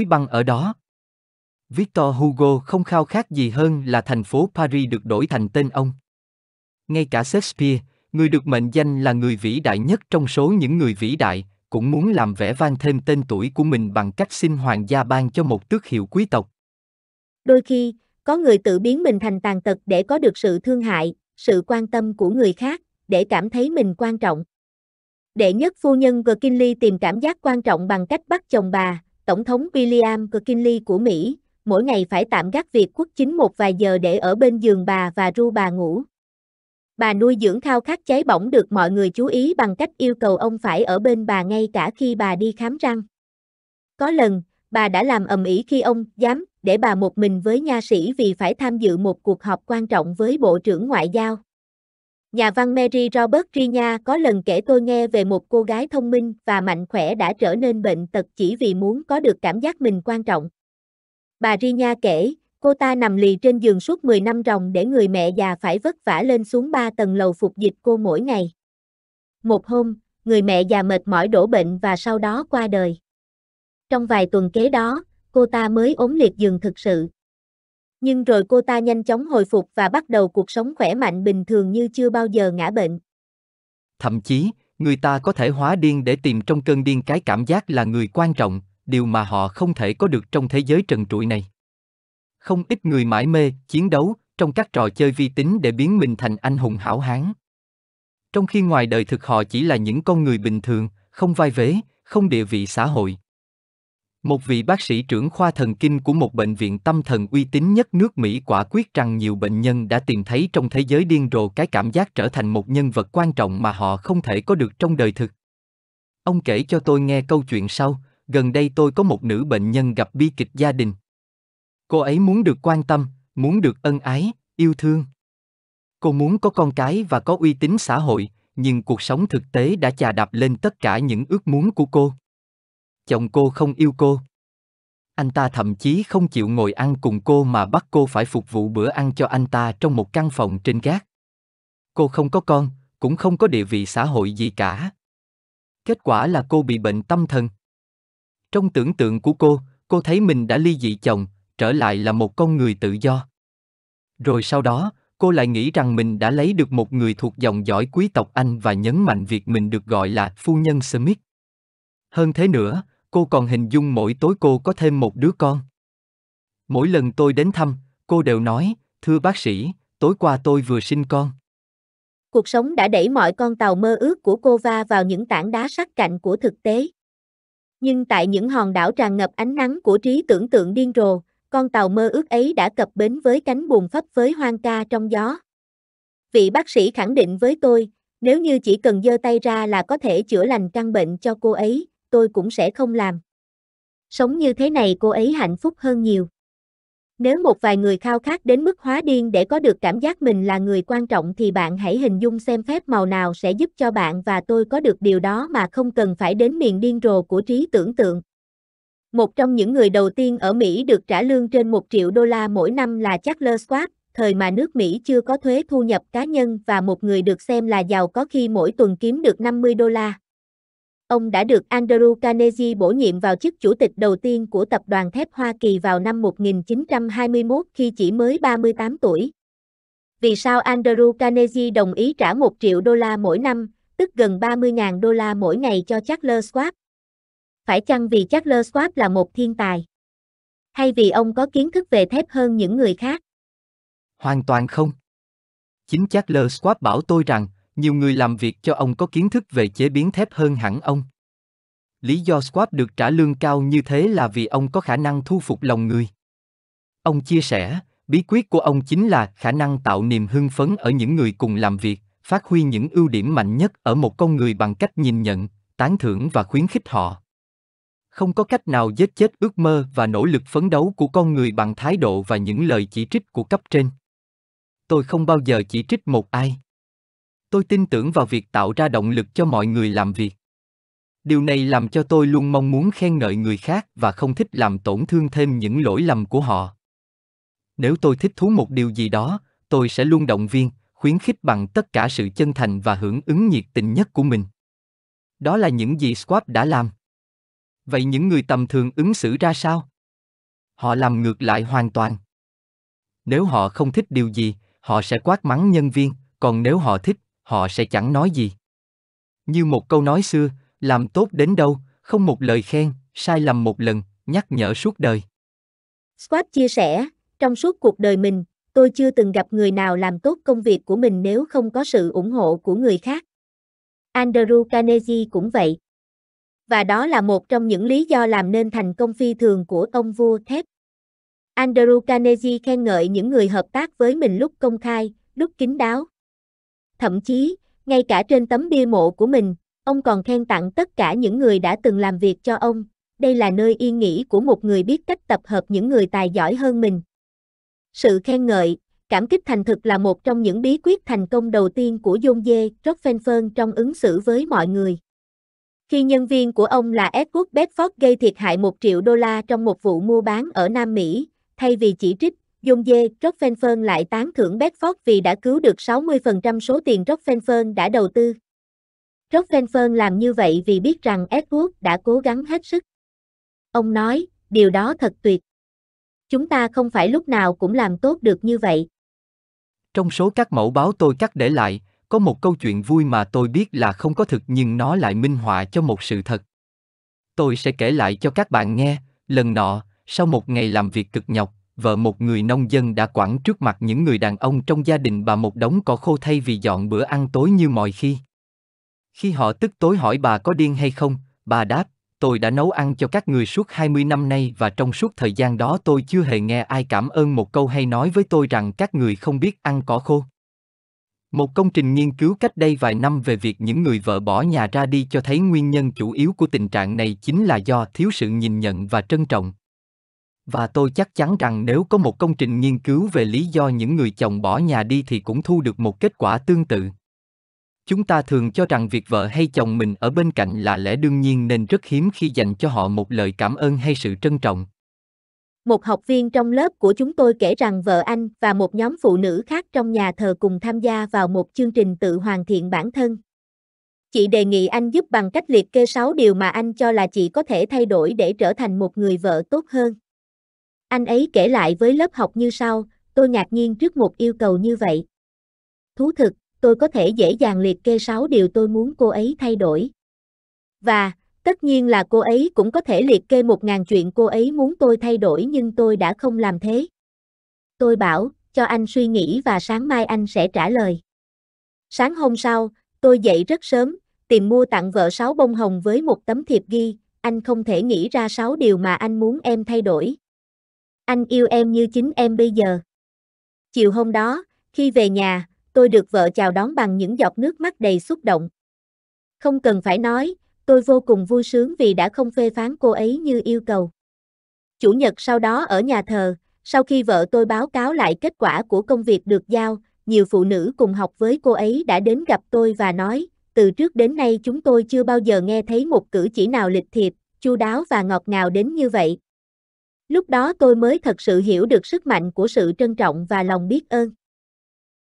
quý băng ở đó. Victor Hugo không khao khát gì hơn là thành phố Paris được đổi thành tên ông. Ngay cả Shakespeare, người được mệnh danh là người vĩ đại nhất trong số những người vĩ đại, cũng muốn làm vẻ vang thêm tên tuổi của mình bằng cách xin hoàng gia ban cho một tước hiệu quý tộc. Đôi khi, có người tự biến mình thành tàn tật để có được sự thương hại, sự quan tâm của người khác, để cảm thấy mình quan trọng. Đệ nhất phu nhân Gkinley tìm cảm giác quan trọng bằng cách bắt chồng bà, Tổng thống William McKinley của Mỹ, mỗi ngày phải tạm gác việc quốc chính một vài giờ để ở bên giường bà và ru bà ngủ. Bà nuôi dưỡng khao khát cháy bỏng được mọi người chú ý bằng cách yêu cầu ông phải ở bên bà ngay cả khi bà đi khám răng. Có lần, bà đã làm ầm ĩ khi ông dám để bà một mình với nha sĩ vì phải tham dự một cuộc họp quan trọng với Bộ trưởng Ngoại giao. Nhà văn Mary Robert Rina có lần kể tôi nghe về một cô gái thông minh và mạnh khỏe đã trở nên bệnh tật chỉ vì muốn có được cảm giác mình quan trọng. Bà Rina kể, cô ta nằm lì trên giường suốt 10 năm ròng để người mẹ già phải vất vả lên xuống 3 tầng lầu phục dịch cô mỗi ngày. Một hôm, người mẹ già mệt mỏi đổ bệnh và sau đó qua đời. Trong vài tuần kế đó, cô ta mới ốm liệt giường thực sự. Nhưng rồi cô ta nhanh chóng hồi phục và bắt đầu cuộc sống khỏe mạnh bình thường như chưa bao giờ ngã bệnh. Thậm chí, người ta có thể hóa điên để tìm trong cơn điên cái cảm giác là người quan trọng, điều mà họ không thể có được trong thế giới trần trụi này. Không ít người mãi mê, chiến đấu, trong các trò chơi vi tính để biến mình thành anh hùng hảo hán. Trong khi ngoài đời thực họ chỉ là những con người bình thường, không vai vế, không địa vị xã hội. Một vị bác sĩ trưởng khoa thần kinh của một bệnh viện tâm thần uy tín nhất nước Mỹ quả quyết rằng nhiều bệnh nhân đã tìm thấy trong thế giới điên rồ cái cảm giác trở thành một nhân vật quan trọng mà họ không thể có được trong đời thực. Ông kể cho tôi nghe câu chuyện sau, gần đây tôi có một nữ bệnh nhân gặp bi kịch gia đình. Cô ấy muốn được quan tâm, muốn được ân ái, yêu thương. Cô muốn có con cái và có uy tín xã hội, nhưng cuộc sống thực tế đã chà đạp lên tất cả những ước muốn của cô chồng cô không yêu cô anh ta thậm chí không chịu ngồi ăn cùng cô mà bắt cô phải phục vụ bữa ăn cho anh ta trong một căn phòng trên gác cô không có con cũng không có địa vị xã hội gì cả kết quả là cô bị bệnh tâm thần trong tưởng tượng của cô cô thấy mình đã ly dị chồng trở lại là một con người tự do rồi sau đó cô lại nghĩ rằng mình đã lấy được một người thuộc dòng dõi quý tộc anh và nhấn mạnh việc mình được gọi là phu nhân smith hơn thế nữa cô còn hình dung mỗi tối cô có thêm một đứa con. Mỗi lần tôi đến thăm, cô đều nói, thưa bác sĩ, tối qua tôi vừa sinh con. Cuộc sống đã đẩy mọi con tàu mơ ước của cô va vào những tảng đá sắc cạnh của thực tế. Nhưng tại những hòn đảo tràn ngập ánh nắng của trí tưởng tượng điên rồ, con tàu mơ ước ấy đã cập bến với cánh buồm phấp với hoang ca trong gió. Vị bác sĩ khẳng định với tôi, nếu như chỉ cần giơ tay ra là có thể chữa lành căn bệnh cho cô ấy, tôi cũng sẽ không làm. Sống như thế này cô ấy hạnh phúc hơn nhiều. Nếu một vài người khao khát đến mức hóa điên để có được cảm giác mình là người quan trọng thì bạn hãy hình dung xem phép màu nào sẽ giúp cho bạn và tôi có được điều đó mà không cần phải đến miền điên rồ của trí tưởng tượng. Một trong những người đầu tiên ở Mỹ được trả lương trên 1 triệu đô la mỗi năm là Charles Schwab, thời mà nước Mỹ chưa có thuế thu nhập cá nhân và một người được xem là giàu có khi mỗi tuần kiếm được 50 đô la ông đã được Andrew Carnegie bổ nhiệm vào chức chủ tịch đầu tiên của tập đoàn thép Hoa Kỳ vào năm 1921 khi chỉ mới 38 tuổi. Vì sao Andrew Carnegie đồng ý trả 1 triệu đô la mỗi năm, tức gần 30.000 đô la mỗi ngày cho Charles Schwab? Phải chăng vì Charles Schwab là một thiên tài? Hay vì ông có kiến thức về thép hơn những người khác? Hoàn toàn không. Chính Charles Schwab bảo tôi rằng, nhiều người làm việc cho ông có kiến thức về chế biến thép hơn hẳn ông. Lý do Squad được trả lương cao như thế là vì ông có khả năng thu phục lòng người. Ông chia sẻ, bí quyết của ông chính là khả năng tạo niềm hưng phấn ở những người cùng làm việc, phát huy những ưu điểm mạnh nhất ở một con người bằng cách nhìn nhận, tán thưởng và khuyến khích họ. Không có cách nào giết chết ước mơ và nỗ lực phấn đấu của con người bằng thái độ và những lời chỉ trích của cấp trên. Tôi không bao giờ chỉ trích một ai tôi tin tưởng vào việc tạo ra động lực cho mọi người làm việc điều này làm cho tôi luôn mong muốn khen ngợi người khác và không thích làm tổn thương thêm những lỗi lầm của họ nếu tôi thích thú một điều gì đó tôi sẽ luôn động viên khuyến khích bằng tất cả sự chân thành và hưởng ứng nhiệt tình nhất của mình đó là những gì squat đã làm vậy những người tầm thường ứng xử ra sao họ làm ngược lại hoàn toàn nếu họ không thích điều gì họ sẽ quát mắng nhân viên còn nếu họ thích họ sẽ chẳng nói gì. Như một câu nói xưa, làm tốt đến đâu, không một lời khen, sai lầm một lần, nhắc nhở suốt đời. Squat chia sẻ, trong suốt cuộc đời mình, tôi chưa từng gặp người nào làm tốt công việc của mình nếu không có sự ủng hộ của người khác. Andrew Carnegie cũng vậy. Và đó là một trong những lý do làm nên thành công phi thường của ông vua thép. Andrew Carnegie khen ngợi những người hợp tác với mình lúc công khai, lúc kín đáo, thậm chí, ngay cả trên tấm bia mộ của mình, ông còn khen tặng tất cả những người đã từng làm việc cho ông. Đây là nơi yên nghỉ của một người biết cách tập hợp những người tài giỏi hơn mình. Sự khen ngợi, cảm kích thành thực là một trong những bí quyết thành công đầu tiên của John Dê Rockefeller trong ứng xử với mọi người. Khi nhân viên của ông là Edward Bedford gây thiệt hại 1 triệu đô la trong một vụ mua bán ở Nam Mỹ, thay vì chỉ trích Dung dê, Rockefeller lại tán thưởng Bedford vì đã cứu được 60% số tiền Rockefeller đã đầu tư. Rockefeller làm như vậy vì biết rằng Edward đã cố gắng hết sức. Ông nói, điều đó thật tuyệt. Chúng ta không phải lúc nào cũng làm tốt được như vậy. Trong số các mẫu báo tôi cắt để lại, có một câu chuyện vui mà tôi biết là không có thực nhưng nó lại minh họa cho một sự thật. Tôi sẽ kể lại cho các bạn nghe, lần nọ, sau một ngày làm việc cực nhọc, vợ một người nông dân đã quẳng trước mặt những người đàn ông trong gia đình bà một đống cỏ khô thay vì dọn bữa ăn tối như mọi khi. Khi họ tức tối hỏi bà có điên hay không, bà đáp, tôi đã nấu ăn cho các người suốt 20 năm nay và trong suốt thời gian đó tôi chưa hề nghe ai cảm ơn một câu hay nói với tôi rằng các người không biết ăn cỏ khô. Một công trình nghiên cứu cách đây vài năm về việc những người vợ bỏ nhà ra đi cho thấy nguyên nhân chủ yếu của tình trạng này chính là do thiếu sự nhìn nhận và trân trọng và tôi chắc chắn rằng nếu có một công trình nghiên cứu về lý do những người chồng bỏ nhà đi thì cũng thu được một kết quả tương tự chúng ta thường cho rằng việc vợ hay chồng mình ở bên cạnh là lẽ đương nhiên nên rất hiếm khi dành cho họ một lời cảm ơn hay sự trân trọng một học viên trong lớp của chúng tôi kể rằng vợ anh và một nhóm phụ nữ khác trong nhà thờ cùng tham gia vào một chương trình tự hoàn thiện bản thân chị đề nghị anh giúp bằng cách liệt kê 6 điều mà anh cho là chị có thể thay đổi để trở thành một người vợ tốt hơn anh ấy kể lại với lớp học như sau, tôi ngạc nhiên trước một yêu cầu như vậy. Thú thực, tôi có thể dễ dàng liệt kê 6 điều tôi muốn cô ấy thay đổi. Và, tất nhiên là cô ấy cũng có thể liệt kê 1.000 chuyện cô ấy muốn tôi thay đổi nhưng tôi đã không làm thế. Tôi bảo, cho anh suy nghĩ và sáng mai anh sẽ trả lời. Sáng hôm sau, tôi dậy rất sớm, tìm mua tặng vợ 6 bông hồng với một tấm thiệp ghi, anh không thể nghĩ ra 6 điều mà anh muốn em thay đổi, anh yêu em như chính em bây giờ. Chiều hôm đó, khi về nhà, tôi được vợ chào đón bằng những giọt nước mắt đầy xúc động. Không cần phải nói, tôi vô cùng vui sướng vì đã không phê phán cô ấy như yêu cầu. Chủ nhật sau đó ở nhà thờ, sau khi vợ tôi báo cáo lại kết quả của công việc được giao, nhiều phụ nữ cùng học với cô ấy đã đến gặp tôi và nói, từ trước đến nay chúng tôi chưa bao giờ nghe thấy một cử chỉ nào lịch thiệp, chu đáo và ngọt ngào đến như vậy, Lúc đó tôi mới thật sự hiểu được sức mạnh của sự trân trọng và lòng biết ơn.